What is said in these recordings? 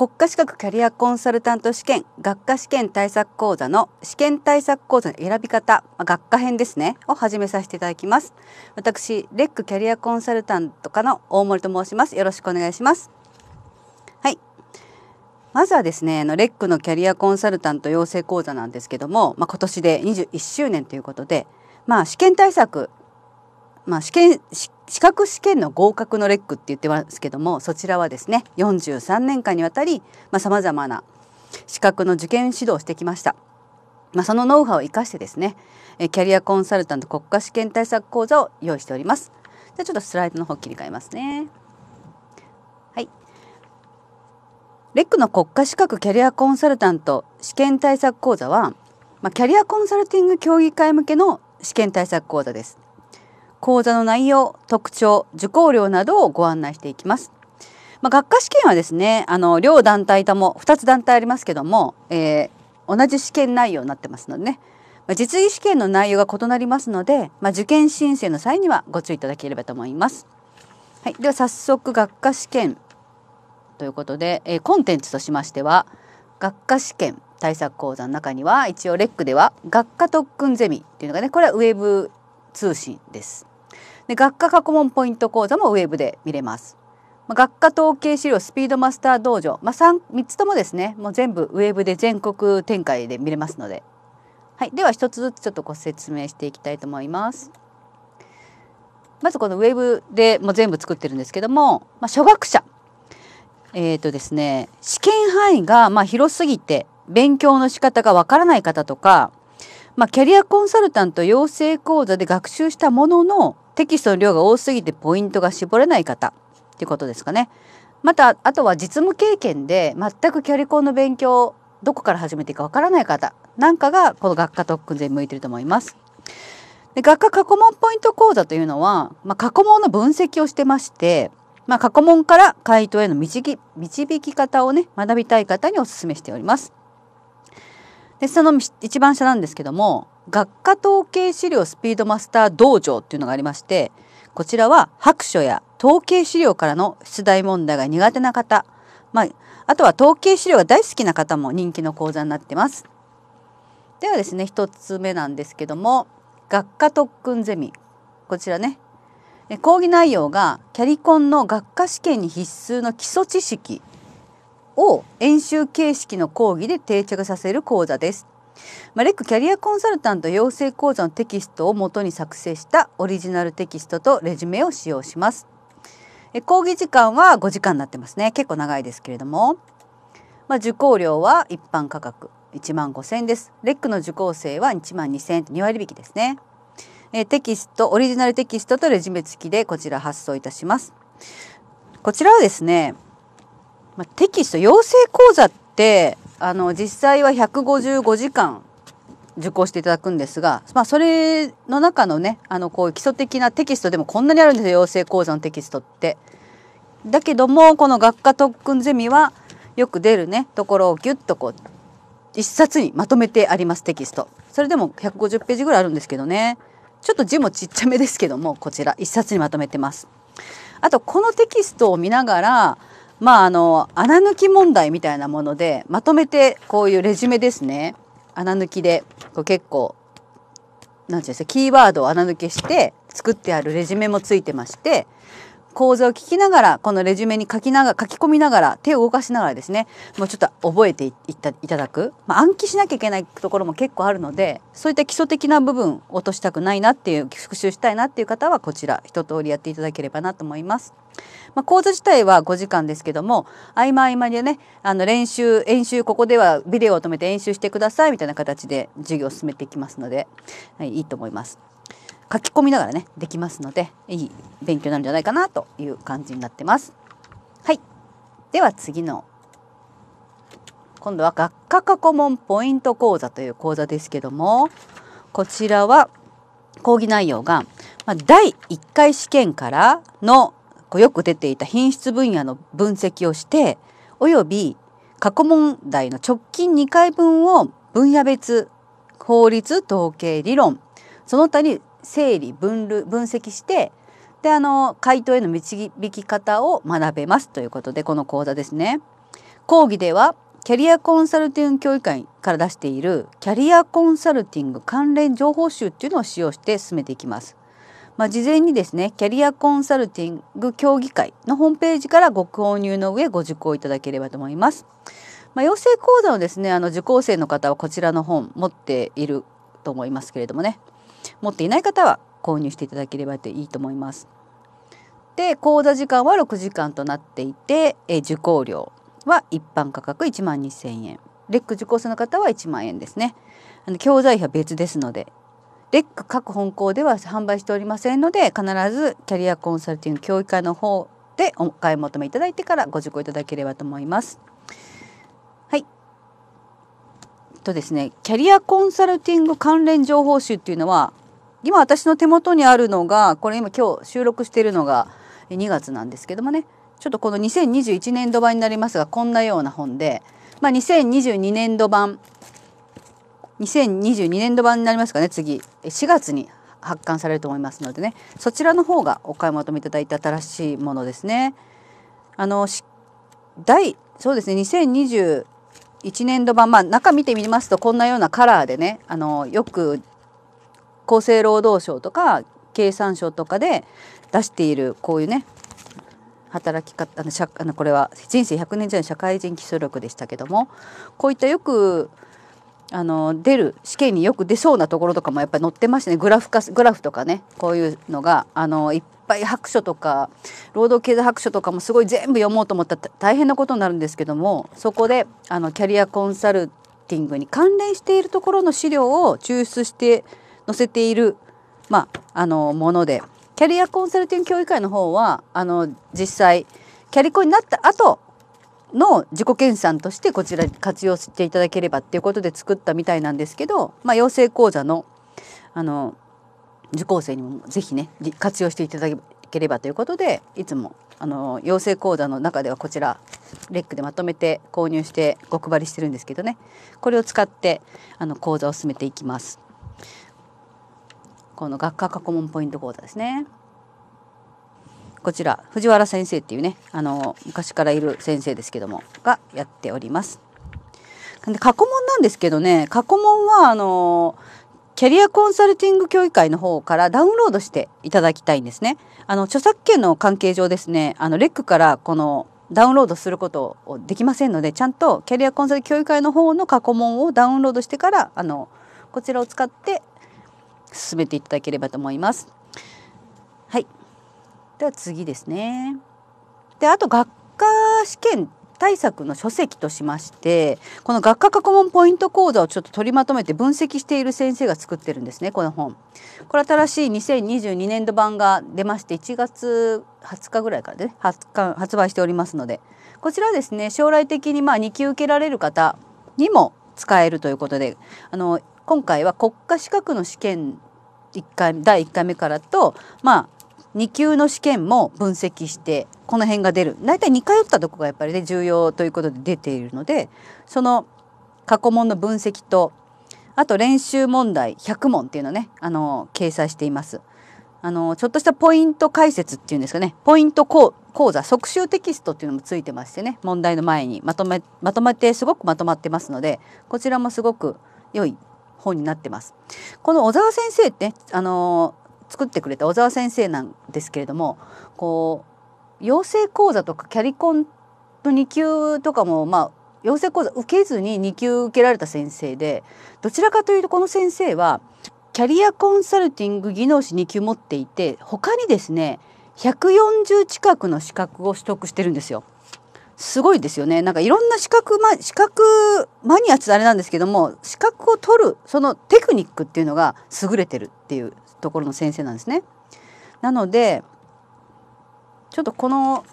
国家資格キャリアコンサルタント試験学科試験対策講座の試験対策講座の選び方学科編ですねを始めさせていただきます私レックキャリアコンサルタント課の大森と申しますよろしくお願いしますはいまずはですねあのレックのキャリアコンサルタント養成講座なんですけどもまあ、今年で21周年ということでまあ試験対策まあ試験試資格試験の合格のレックって言ってますけどもそちらはですね43年間にわたりさまざ、まな資格の受験指導をしてきました。まあ、そのノウハウを生かしてですねキャリアコンサルタント国家試験対策講座を用意しております。じゃちょっとスライドの方切り替えますね。はい。レックの国家資格キャリアコンサルタント試験対策講座は、まあ、キャリアコンサルティング協議会向けの試験対策講座です。講座の内容特徴受講料などをご案内していきます。まあ、学科試験はですねあの両団体とも2つ団体ありますけども、えー、同じ試験内容になってますのでね、まあ、実技試験の内容が異なりますので、まあ、受験申請の際にはご注意いただければと思います。はい、では早速学科試験ということで、えー、コンテンツとしましては学科試験対策講座の中には一応レックでは学科特訓ゼミっていうのがねこれはウェブ通信です。で学科過去問ポイント講座もウェブで見れます。まあ、学科統計資料スピードマスター道場、まあ3、3, つともですねもう全部ウェブで全国展開で見れますので、はい、では1つずつちょっとご説明していきたいと思います。まずこのウェブでも全部作ってるんですけども、まあ、初学者えー、とですね試験範囲がま広すぎて勉強の仕方がわからない方とかまあ、キャリアコンサルタント養成講座で学習したもののテキストの量が多すぎてポイントが絞れない方っていうことですかね。またあとは実務経験で全くキャリコンの勉強どこから始めていいかわからない方なんかがこの学科特訓で向いてると思います。で学科過去問ポイント講座というのは、まあ、過去問の分析をしてまして、まあ、過去問から回答への導き導き方をね学びたい方にお勧めしております。でその一番下なんですけども学科統計資料スピードマスター道場っていうのがありましてこちらは白書や統計資料からの出題問題が苦手な方、まあ、あとは統計資料が大好きな方も人気の講座になってます。ではですね1つ目なんですけども学科特訓ゼミこちらね講義内容がキャリコンの学科試験に必須の基礎知識を演習形式の講義で定着させる講座です。まあ、レックキャリアコンサルタント養成講座のテキストを元に作成したオリジナルテキストとレジュメを使用します。え講義時間は5時間になってますね。結構長いですけれども。まあ、受講料は一般価格1万5 0です。レックの受講生は1万2 0 0割引きですね。えテキスト、オリジナルテキストとレジュメ付きでこちら発送いたします。こちらはですね、まあ、テキスト養成講座ってあの実際は155時間受講していただくんですが、まあ、それの中のねあのこう基礎的なテキストでもこんなにあるんですよ養成講座のテキストって。だけどもこの学科特訓ゼミはよく出るねところをギュッとこう一冊にまとめてありますテキスト。それでも150ページぐらいあるんですけどねちょっと字もちっちゃめですけどもこちら一冊にまとめてます。あとこのテキストを見ながらまああの穴抜き問題みたいなものでまとめてこういうレジュメですね穴抜きでこう結構なんていうんですかキーワードを穴抜けして作ってあるレジュメもついてまして講座を聞きながらこのレジュメに書きなが書き込みながら手を動かしながらですねもうちょっと覚えていたいただく、まあ、暗記しなきゃいけないところも結構あるのでそういった基礎的な部分落としたくないなっていう復習したいなっていう方はこちら一通りやっていただければなと思います。まあ、講座自体は5時間ですけども合間合間でねあの練習演習ここではビデオを止めて演習してくださいみたいな形で授業を進めていきますので、はい、いいと思います。書き込みながらねできますのでいい勉強なんじゃないかなという感じになってます。はいでは次の今度は学科過去問ポイント講座という講座ですけどもこちらは講義内容が、まあ、第1回試験からのこうよく出ていた品質分野の分析をしておよび過去問題の直近2回分を分野別法律統計理論その他に整理分類分析してであの回答への導き方を学べますということでこの講座ですね。講義ではキャリアコンサルティング協議会から出しているキャリアコンサルティング関連情報集っていうのを使用して進めていきます。まあ、事前にですねキャリアコンサルティング協議会のホームページからご購入の上ご受講いただければと思います。まあ、養成講座をですねあの受講生の方はこちらの本持っていると思いますけれどもね持っていない方は購入していただければといいと思います。で講座時間は6時間となっていて、え受講料は一般価格1万2,000円レック受講生の方は1万円ですね。あの教材費は別ですのでレック各本校では販売しておりませんので必ずキャリアコンサルティング協議会の方でお買い求めいただいてからご受講いただければと思います。とですねキャリアコンサルティング関連情報集っていうのは今私の手元にあるのがこれ今今日収録しているのが2月なんですけどもねちょっとこの2021年度版になりますがこんなような本で、まあ、2022年度版2022年度版になりますかね次4月に発刊されると思いますのでねそちらの方がお買い求めいただいた新しいものですね。あの第そうですね2 0 2 1年度版、まあ、中見てみますとこんなようなカラーでねあのよく厚生労働省とか経産省とかで出しているこういうね働き方あの社あのこれは人生100年時代の社会人基礎力でしたけどもこういったよくあの出る試験によく出そうなところとかもやっぱり載ってましてねグラフ化グラフとかねこういうのがあのいっぱいぱい白書とか労働経済白書とかもすごい全部読もうと思ったら大変なことになるんですけどもそこであのキャリアコンサルティングに関連しているところの資料を抽出して載せている、まあ、あのものでキャリアコンサルティング協議会の方はあの実際キャリコンになった後の自己研鑽としてこちらに活用していただければっていうことで作ったみたいなんですけど、まあ、養成講座のあの受講生にもぜひね活用していただければということでいつもあの養成講座の中ではこちらレックでまとめて購入してご配りしてるんですけどねこれを使ってあの講座を進めていきます。この学科過去問ポイント講座ですね。こちら藤原先生っていうねあの昔からいる先生ですけどもがやっております。で過去問なんですけどね過去問はあのキャリアコンサルティング協議会の方からダウンロードしていただきたいんですね。あの、著作権の関係上ですね、あの、レックからこのダウンロードすることをできませんので、ちゃんとキャリアコンサル協議会の方の過去問をダウンロードしてから、あの、こちらを使って進めていただければと思います。はい。では次ですね。で、あと学科試験対策の書籍としましてこの学科過去問ポイント講座をちょっと取りまとめて分析している先生が作ってるんですねこの本。これ新しい2022年度版が出まして1月20日ぐらいからでね発売しておりますのでこちらですね将来的にまあ2級受けられる方にも使えるということであの今回は国家資格の試験1回第1回目からと、まあ、2級の試験も分析してこの辺が出る大体似通ったとこがやっぱりね重要ということで出ているのでその過去問の分析とあと練習問題100問っていうのねあの掲載しています。あのちょっとしたポイント解説っていうんですかねポイント講座即習テキストっていうのもついてましてね問題の前にまとめまとめてすごくまとまってますのでこちらもすごく良い本になってます。この小沢先生って、ね、あの作ってくれた小沢先生なんですけれどもこう養成講座とかキャリコンの2級とかもまあ養成講座受けずに2級受けられた先生でどちらかというとこの先生はキャリアコンサルティング技能士2級持っていて他にですね140近くの資格を取得してるんですよ。すごいですよね。なんかいろんな資格、ま、資格マニアってあれなんですけども資格を取るそのテクニックっていうのが優れてるっていうところの先生なんですね。なのでちょっとこの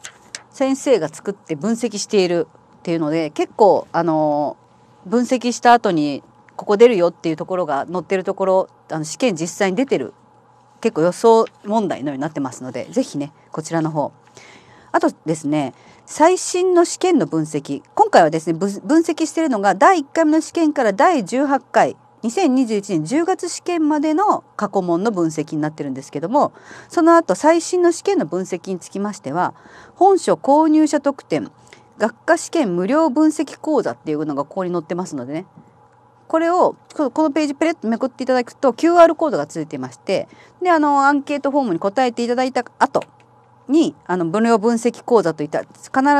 先生が作って分析しているっていうので結構あの分析した後にここ出るよっていうところが載ってるところあの試験実際に出てる結構予想問題のようになってますので是非ねこちらの方あとですね最新の試験の分析今回はですね分析してるのが第1回目の試験から第18回2021年10月試験までの過去問の分析になってるんですけどもその後最新の試験の分析につきましては本書購入者特典学科試験無料分析講座っていうのがここに載ってますのでねこれをこのページペレッとめくっていただくと QR コードがついてましてであのアンケートフォームに答えていただいた後にあの分量分析講座といった必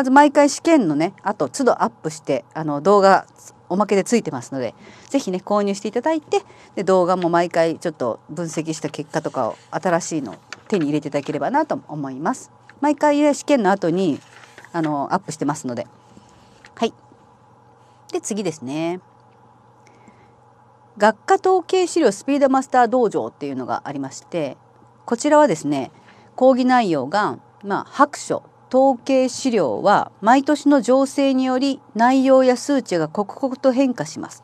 ず毎回試験のねあと都度アップしてあの動画おまけでついてますので是非ね購入していただいてで動画も毎回ちょっと分析した結果とかを新しいの手に入れていただければなと思います。毎回、試験の後にあのアップしてますのではいで次ですね学科統計資料スピードマスター道場っていうのがありましてこちらはですね講義内容が、まあ、白書統計資料は毎年の情勢により内容や数値が刻々と変化します。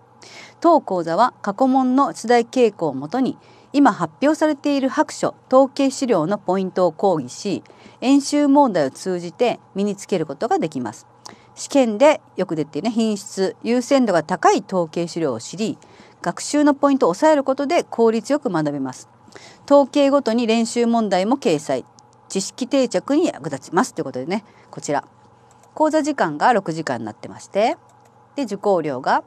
当講座は過去問の出題傾向をもとに今発表されている白書統計資料のポイントを講義し演習問題を通じて身につけることができます。試験でよく出ている、ね、品質優先度が高い統計資料を知り学習のポイントを抑えることで効率よく学べます。統計ごとに練習問題も掲載知識定着に役立ちますということでねこちら講座時間が6時間になってましてで受講料が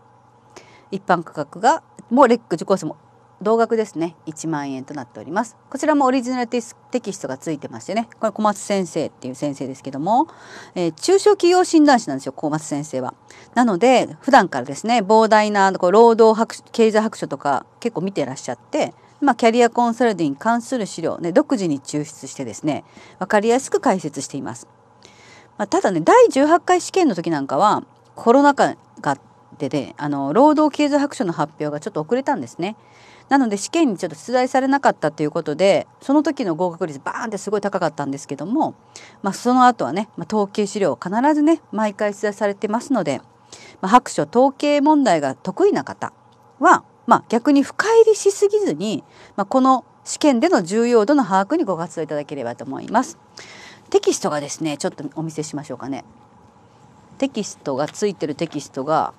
一般価格がもうレック受講生も同額ですね1万円となっておりますこちらもオリジナルテキストがついてましてねこれ小松先生っていう先生ですけども、えー、中小企業診断士なんですよ小松先生はなので普段からですね膨大なこう労働白経済白書とか結構見てらっしゃってまあ、キャリアコンサルティングに関する資料を、ね、独自に抽出してですね分かりやすく解説しています。まあ、ただね第18回試験の時なんかはコロナ禍がでであの労働経済白書の発表がちょっと遅れたんですね。なので試験にちょっと出題されなかったということでその時の合格率バーンってすごい高かったんですけども、まあ、その後はね、まあ、統計資料を必ずね毎回出題されてますので、まあ、白書統計問題が得意な方はまあ、逆に深入りしすぎずに、まあ、この試験での重要度の把握にご活用いただければと思います。テキストがですねちょっとお見せしましょうかね。テキストがついてるテキストが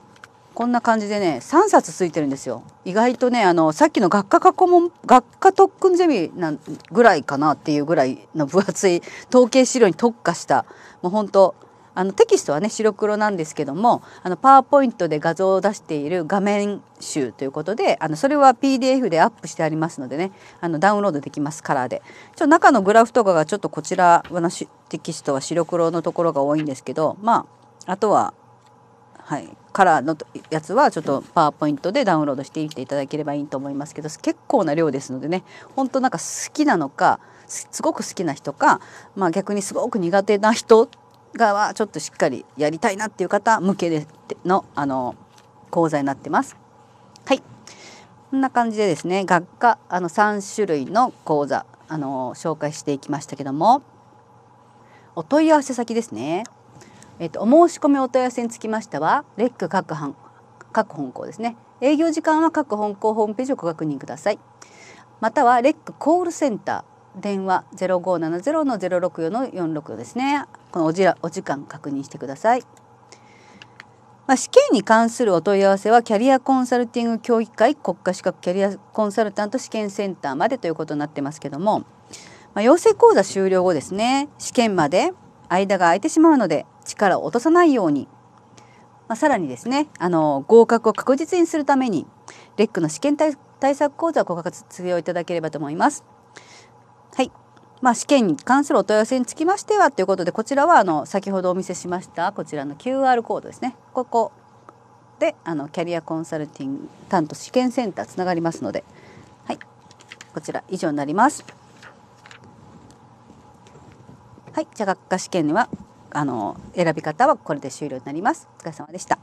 こんな感じでね3冊ついてるんですよ意外とねあのさっきの学科過去問学科特訓ゼミなんぐらいかなっていうぐらいの分厚い統計資料に特化したもう本当あのテキストはね白黒なんですけどもあのパワーポイントで画像を出している画面集ということであのそれは PDF でアップしてありますのでねあのダウンロードできますカラーでちょ中のグラフとかがちょっとこちらのテキストは白黒のところが多いんですけどまああとははい、カラーのやつはちょっとパワーポイントでダウンロードしていっていただければいいと思いますけど結構な量ですのでね本当なんか好きなのかすごく好きな人か、まあ、逆にすごく苦手な人側ちょっとしっかりやりたいなっていう方向けでのあの講座になってます。はいこんな感じでですね学科あの3種類の講座あの紹介していきましたけどもお問い合わせ先ですね。えっと、お申し込みお問い合わせにつきましてはレック各班各本校ですね営業時間は各本校ホームページをご確認くださいまたはレックコールセンター電話0570の064の464ですねこのおじらお時間確認してください。まあ、試験に関するお問い合わせはキャリアコンサルティング協議会国家資格キャリアコンサルタント試験センターまでということになってますけども、まあ、養成講座終了後ですね試験まで間が空いてしまうので力を落とさないように、まあ、さらにですねあの合格を確実にするためにレックの試験対策講座をご活用いただければと思います。まあ、試験に関するお問い合わせにつきましてはということでこちらはあの先ほどお見せしましたこちらの QR コードですねここであのキャリアコンサルティング担当試験センターつながりますので、はい、こちら以上になります。はい、じゃあ学科試験はあの選び方はこれで終了になります。お疲れ様でした。